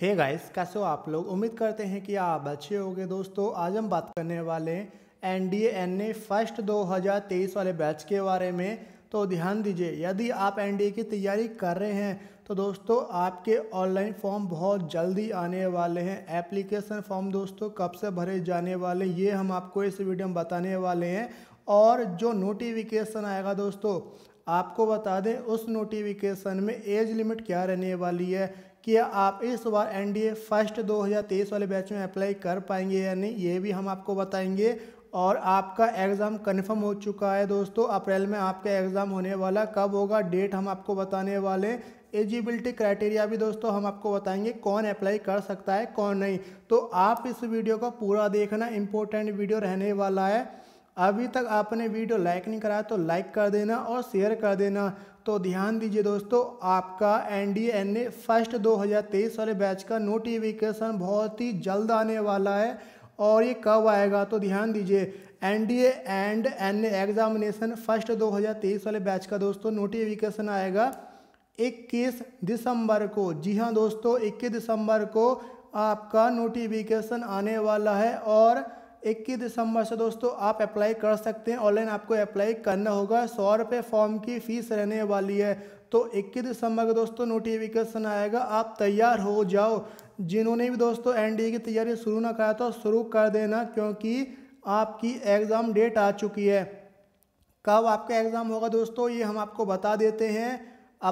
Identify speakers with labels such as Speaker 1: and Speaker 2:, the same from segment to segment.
Speaker 1: hey guys कैसे हो आप लोग उम्मीद करते हैं कि आप अच्छे होंगे दोस्तों आज हम बात करने वाले हैं N D N A first दो हज़ार तेईस वाले बैच के बारे में तो ध्यान दीजिए यदि आप एन की तैयारी कर रहे हैं तो दोस्तों आपके ऑनलाइन फॉर्म बहुत जल्दी आने वाले हैं एप्लीकेशन फॉर्म दोस्तों कब से भरे जाने वाले ये हम आपको इस वीडियो में बताने वाले हैं और जो नोटिफिकेशन आएगा दोस्तों आपको बता दें उस नोटिफिकेशन में एज लिमिट क्या रहने वाली है कि आप इस बार एन डी ए फर्स्ट तेईस वाले बैच में अप्लाई कर पाएंगे या नहीं ये भी हम आपको बताएंगे और आपका एग्ज़ाम कन्फर्म हो चुका है दोस्तों अप्रैल में आपका एग्ज़ाम होने वाला कब होगा डेट हम आपको बताने वाले एलिजिबिलिटी क्राइटेरिया भी दोस्तों हम आपको बताएंगे कौन अप्लाई कर सकता है कौन नहीं तो आप इस वीडियो को पूरा देखना इम्पोर्टेंट वीडियो रहने वाला है अभी तक आपने वीडियो लाइक नहीं कराया तो लाइक कर देना और शेयर कर देना तो ध्यान दीजिए दोस्तों आपका N D N A first दो हज़ार तेईस वाले बैच का नोटिफिकेशन बहुत ही जल्द आने वाला है और ये कब आएगा तो ध्यान दीजिए N D A and N A examination first दो हज़ार तेईस वाले बैच का दोस्तों नोटिफिकेशन आएगा इक्कीस दिसंबर को जी हाँ दोस्तों इक्कीस दिसंबर को आपका नोटिफिकेशन आने वाला है और इक्कीस दिसंबर से दोस्तों आप अप्लाई कर सकते हैं ऑनलाइन आपको अप्लाई करना होगा सौ रुपये फॉर्म की फ़ीस रहने वाली है तो 21 दिसंबर का दोस्तों नोटिफिकेशन आएगा आप तैयार हो जाओ जिन्होंने भी दोस्तों एनडीए की तैयारी शुरू ना कराया तो शुरू कर देना क्योंकि आपकी एग्ज़ाम डेट आ चुकी है कब आपका एग्ज़ाम होगा दोस्तों ये हम आपको बता देते हैं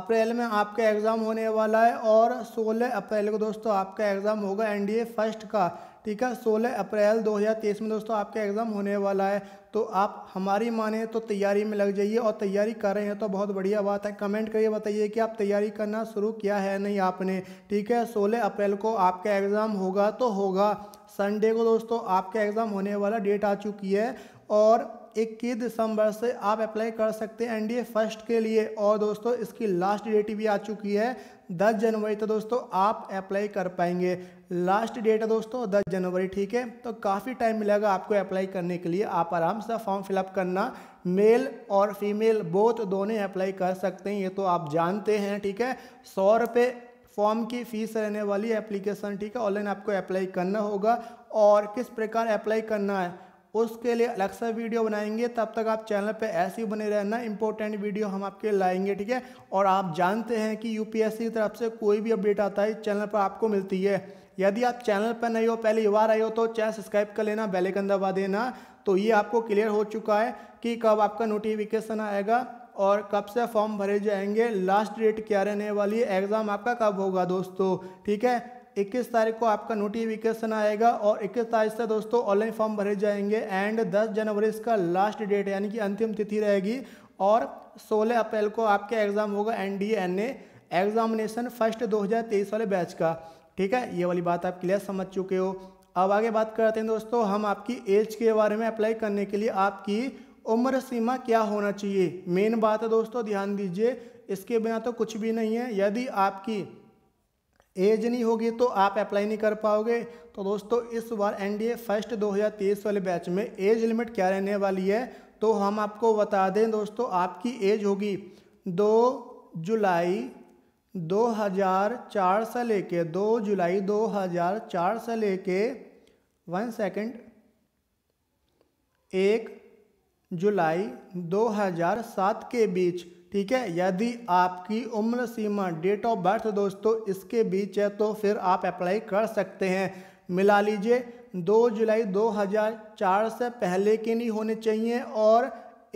Speaker 1: अप्रैल में आपका एग्ज़ाम होने वाला है और 16 अप्रैल को दोस्तों आपका एग्ज़ाम होगा एनडीए फर्स्ट का ठीक है सोलह अप्रैल 2023 में दोस्तों आपका एग्ज़ाम होने वाला है तो आप हमारी माने तो तैयारी में लग जाइए और तैयारी कर रहे हैं तो बहुत बढ़िया बात है कमेंट करिए बताइए कि आप तैयारी करना शुरू किया है नहीं आपने ठीक है सोलह अप्रैल को आपका एग्ज़ाम होगा तो होगा संडे को दोस्तों आपका एग्ज़ाम होने वाला डेट आ चुकी है और इक्कीस दिसंबर से आप अप्लाई कर सकते हैं एनडीए फर्स्ट के लिए और दोस्तों इसकी लास्ट डेट भी आ चुकी है 10 जनवरी तो दोस्तों आप अप्लाई कर पाएंगे लास्ट डेट है दोस्तों 10 जनवरी ठीक है तो काफ़ी टाइम मिलेगा आपको अप्लाई करने के लिए आप आराम से फॉर्म फिलअप करना मेल और फीमेल बोथ दोनों अप्लाई कर सकते हैं ये तो आप जानते हैं ठीक है सौ रुपये फॉर्म की फ़ीस रहने वाली एप्लीकेशन ठीक है ऑनलाइन आपको अप्लाई करना होगा और किस प्रकार अप्लाई करना है उसके लिए अलग सा वीडियो बनाएंगे तब तक आप चैनल पे ऐसे ही बने रहना इंपॉर्टेंट वीडियो हम आपके लाएंगे ठीक है और आप जानते हैं कि यूपीएससी की तरफ से कोई भी अपडेट आता है चैनल पर आपको मिलती है यदि आप चैनल पर नहीं हो पहले बार आए हो तो चैनल सब्सक्राइब कर लेना बेलेकन दबा देना तो ये आपको क्लियर हो चुका है कि कब आपका नोटिफिकेशन आएगा और कब से फॉर्म भरे जाएंगे लास्ट डेट क्या रहने वाली है एग्ज़ाम आपका कब होगा दोस्तों ठीक है 21 तारीख को आपका नोटिफिकेशन आएगा और 21 तारीख से दोस्तों ऑनलाइन फॉर्म भरे जाएंगे एंड 10 जनवरी इसका लास्ट डेट यानी कि अंतिम तिथि रहेगी और 16 अप्रैल को आपका एग्ज़ाम होगा N D N examination first 2023 वाले बैच का ठीक है ये वाली बात आप क्लियर समझ चुके हो अब आगे बात करते हैं दोस्तों हम आपकी एज के बारे में अप्लाई करने के लिए आपकी उम्र सीमा क्या होना चाहिए मेन बात है दोस्तों ध्यान दीजिए इसके बिना तो कुछ भी नहीं है यदि आपकी एज नहीं होगी तो आप अप्लाई नहीं कर पाओगे तो दोस्तों इस बार एनडीए फर्स्ट 2023 वाले बैच में एज लिमिट क्या रहने वाली है तो हम आपको बता दें दोस्तों आपकी एज होगी दो जुलाई 2004 से लेके 2 जुलाई 2004 से लेके वन सेकंड एक जुलाई 2007 के बीच ठीक है यदि आपकी उम्र सीमा डेट ऑफ बर्थ दोस्तों इसके बीच है तो फिर आप अप्लाई कर सकते हैं मिला लीजिए 2 जुलाई 2004 से पहले के नहीं होने चाहिए और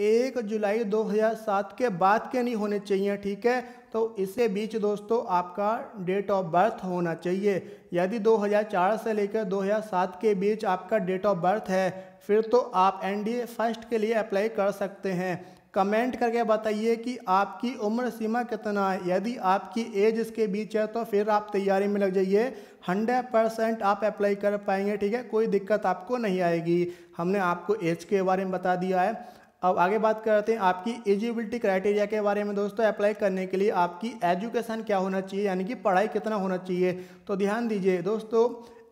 Speaker 1: एक जुलाई 2007 के बाद के नहीं होने चाहिए ठीक है तो इसे बीच दोस्तों आपका डेट ऑफ बर्थ होना चाहिए यदि 2004 से लेकर 2007 के बीच आपका डेट ऑफ बर्थ है फिर तो आप एनडीए फर्स्ट के लिए अप्लाई कर सकते हैं कमेंट करके बताइए कि आपकी उम्र सीमा कितना है यदि आपकी एज इसके बीच है तो फिर आप तैयारी में लग जाइए हंड्रेड परसेंट आप अप्लाई कर पाएंगे ठीक है कोई दिक्कत आपको नहीं आएगी हमने आपको एज के बारे में बता दिया है अब आगे बात करते हैं आपकी एलिजिबिलिटी क्राइटेरिया के बारे में दोस्तों अप्लाई करने के लिए आपकी एजुकेशन क्या होना चाहिए यानी कि पढ़ाई कितना होना चाहिए तो ध्यान दीजिए दोस्तों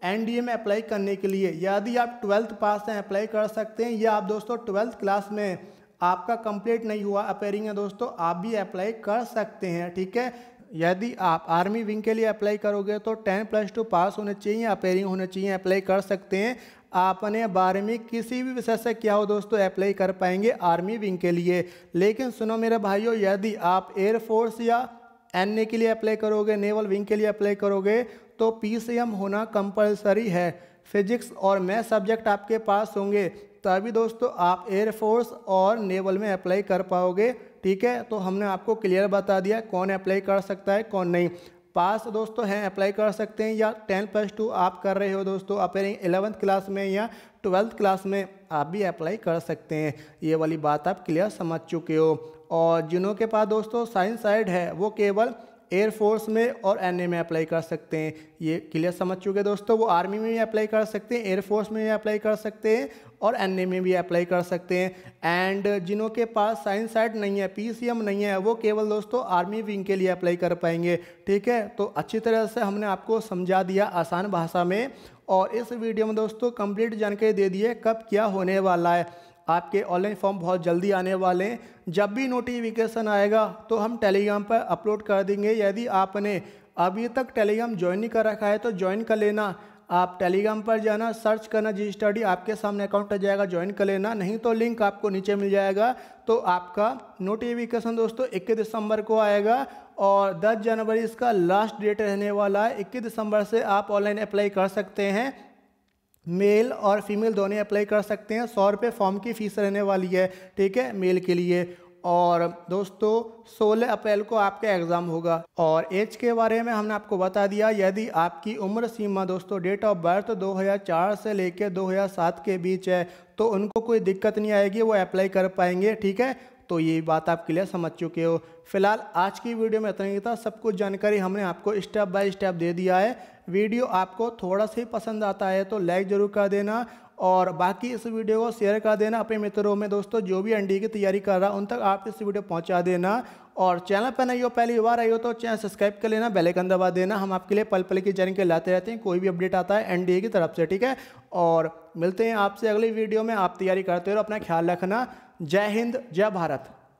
Speaker 1: ए में अप्लाई करने के लिए यदि आप ट्वेल्थ पास हैं अप्लाई कर सकते हैं या आप दोस्तों ट्वेल्थ क्लास में आपका कंप्लीट नहीं हुआ अपेयरिंग है दोस्तों आप भी अप्लाई कर सकते हैं ठीक है यदि आप आर्मी विंग के लिए अप्लाई करोगे तो टेन प्लस टू पास होने चाहिए अपेयरिंग होने चाहिए अप्लाई कर सकते हैं आपने बारहवीं किसी भी विषय से क्या हो दोस्तों अप्लाई कर पाएंगे आर्मी विंग के लिए लेकिन सुनो मेरे भाइयों यदि आप एयरफोर्स या एन के लिए अप्लाई करोगे नेवल विंग के लिए अप्लाई करोगे तो पी होना कंपलसरी है फिजिक्स और मैथ सब्जेक्ट आपके पास होंगे तभी दोस्तों आप एयरफोर्स और नेवल में अप्लाई कर पाओगे ठीक है तो हमने आपको क्लियर बता दिया कौन अप्लाई कर सकता है कौन नहीं पास दोस्तों हैं अप्लाई कर सकते हैं या टेन प्लस टू आप कर रहे हो दोस्तों आप एलेवंथ क्लास में या ट्वेल्थ क्लास में आप भी अप्लाई कर सकते हैं ये वाली बात आप क्लियर समझ चुके हो और जिनों के पास दोस्तों साइंस साइड है वो केवल एयरफोर्स में और एन में अप्लाई कर सकते हैं ये क्लियर समझ चुके दोस्तों वो आर्मी में भी अप्लाई कर सकते हैं एयरफोर्स में भी अप्लाई कर सकते हैं और एन में भी अप्लाई कर सकते हैं एंड जिनों के पास साइंस साइड नहीं है पी नहीं है वो केवल दोस्तों आर्मी विंग के लिए अप्लाई कर पाएंगे ठीक है तो अच्छी तरह से हमने आपको समझा दिया आसान भाषा में और इस वीडियो में दोस्तों कंप्लीट जानकारी दे दी है कब क्या होने वाला है आपके ऑनलाइन फॉर्म बहुत जल्दी आने वाले हैं जब भी नोटिफिकेशन आएगा तो हम टेलीग्राम पर अपलोड कर देंगे यदि आपने अभी तक टेलीग्राम ज्वाइन नहीं कर रखा है तो ज्वाइन कर लेना आप टेलीग्राम पर जाना सर्च करना जी स्टडी आपके सामने अकाउंट आ जाएगा ज्वाइन कर लेना नहीं तो लिंक आपको नीचे मिल जाएगा तो आपका नोटिफिकेशन दोस्तों इक्कीस दिसंबर को आएगा और 10 जनवरी इसका लास्ट डेट रहने वाला है इक्कीस दिसंबर से आप ऑनलाइन अप्लाई कर सकते हैं मेल और फीमेल दोनों अप्लाई कर सकते हैं सौ रुपये फॉर्म की फ़ीस रहने वाली है ठीक है मेल के लिए और दोस्तों 16 अप्रैल को आपका एग्ज़ाम होगा और एज के बारे में हमने आपको बता दिया यदि आपकी उम्र सीमा दोस्तों डेट ऑफ बर्थ 2004 से लेकर 2007 के बीच है तो उनको कोई दिक्कत नहीं आएगी वो अप्लाई कर पाएंगे ठीक है तो ये बात आप क्लियर समझ चुके हो फिलहाल आज की वीडियो में इतना ही था सब कुछ जानकारी हमने आपको स्टेप बाय स्टेप दे दिया है वीडियो आपको थोड़ा सा ही पसंद आता है तो लाइक ज़रूर कर देना और बाकी इस वीडियो को शेयर कर देना अपने मित्रों में दोस्तों जो भी एनडी की तैयारी कर रहा है उन तक आप इस वीडियो पहुंचा देना और चैनल पर नहीं हो पहली बार आई हो तो चैनल सब्सक्राइब कर लेना बेल आइकन दबा देना हम आपके लिए पल पल की जानकारी लाते रहते हैं कोई भी अपडेट आता है एनडीए की तरफ से ठीक है और मिलते हैं आपसे अगली वीडियो में आप तैयारी करते रहो अपना ख्याल रखना जय हिंद जय भारत